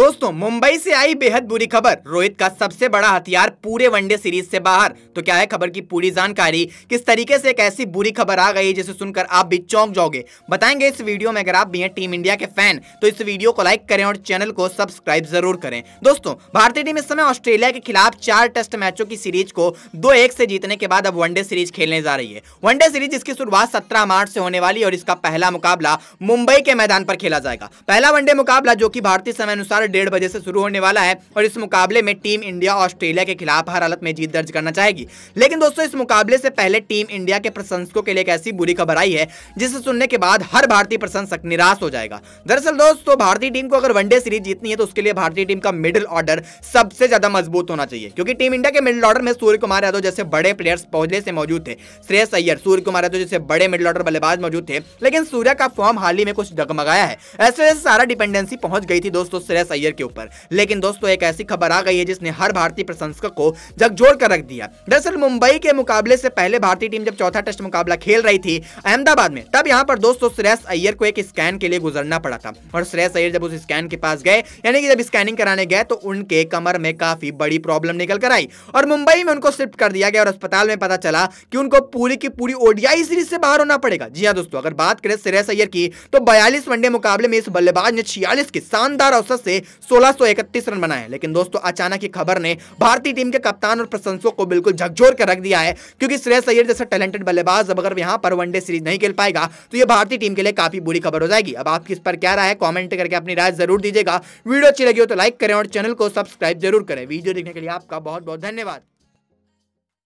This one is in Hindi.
दोस्तों मुंबई से आई बेहद बुरी खबर रोहित का सबसे बड़ा हथियार पूरे वनडे सीरीज से बाहर तो क्या है खबर की पूरी जानकारी किस तरीके से एक ऐसी बुरी खबर आ गई जिसे सुनकर आप भी चौंक जाओगे बताएंगे इस वीडियो में अगर आप भी हैं टीम इंडिया के फैन तो इस वीडियो को लाइक करें और चैनल को सब्सक्राइब जरूर करें दोस्तों भारतीय टीम इस समय ऑस्ट्रेलिया के खिलाफ चार टेस्ट मैचों की सीरीज को दो एक से जीतने के बाद अब वनडे सीरीज खेलने जा रही है वनडे सीरीज इसकी शुरुआत सत्रह मार्च से होने वाली और इसका पहला मुकाबला मुंबई के मैदान पर खेला जाएगा पहला वनडे मुकाबला जो की भारतीय समय अनुसार डेढ़ बजे से शुरू होने वाला है और इस मुकाबले में टीम इंडिया ऑस्ट्रेलिया के खिलाफ हर हालत में जीत दर्ज करना चाहेगी लेकिन दोस्तों इस मुकाबले से पहले टीम इंडिया के प्रशंसकों के लिए एक ऐसी बुरी खबर आई है जिसे सुनने के बाद हर भारतीय प्रशंसक निराश हो जाएगा दरअसल दोस्तों भारतीय टीम को अगर वनडे सीरीज जीतनी है तो उसके लिए भारतीय टीम का मिडिल ऑर्डर सबसे ज्यादा मजबूत होना चाहिए क्योंकि टीम इंडिया के मिडिल ऑर्डर में सूर्य कुमार यादव जैसे बड़े प्लेयर्स पहले से मौजूद थे श्रेयस अय्यर सूर्य कुमार यादव जैसे बड़े मिडिल ऑर्डर बल्लेबाज मौजूद थे लेकिन सूर्य का फॉर्म हाल ही में कुछ डगमगाया है ऐसे सारा डिपेंडेंसी पहुंच गई थी दोस्तों श्रेयस कैरियर के ऊपर लेकिन दोस्तों एक ऐसी खबर आ गई है जिसने हर भारतीय प्रशंसक को जगजोर कर रख दिया दरअसल मुंबई के मुकाबले से पहले भारतीय टीम जब चौथा टेस्ट मुकाबला खेल रही थी अहमदाबाद में तब यहाँ पर दोस्तों श्रेयस अय्यर को एक स्कैन के लिए गुजरना पड़ा था और श्रेयस अय्यर जब उस स्कैन के पास गए यानी कि जब स्कैनिंग कराने गए तो उनके कमर में काफी बड़ी प्रॉब्लम निकल कर आई और मुंबई में उनको शिफ्ट कर दिया गया और अस्पताल में पता चला कि उनको पूरी की पूरी ओडियाई सीरीज से बाहर होना पड़ेगा जी हाँ दोस्तों अगर बात करें श्रेयस अय्यर की तो बयालीस वनडे मुकाबले में इस बल्लेबाज ने छियालीस की शानदार औसत से सोलह रन बनाए लेकिन दोस्तों अचानक ही खबर ने भारतीय टीम के कप्तान और प्रशंसकों को बिल्कुल झकझोर कर रख दिया है क्योंकि श्रेय सैयद जैसा टैलेंटेड बल्लेबाज अगर यहाँ पर वनडे सीरीज नहीं खेल पाएगा तो यह भारतीय टीम के लिए काफी बुरी खबर हो जाएगी अब आपकी इस पर क्या राय है कॉमेंट करके अपनी राय जरूर दीजिएगा वीडियो अच्छी लगी हो तो लाइक करें और चैनल को सब्सक्राइब जरूर करें वीडियो देखने के लिए आपका बहुत बहुत धन्यवाद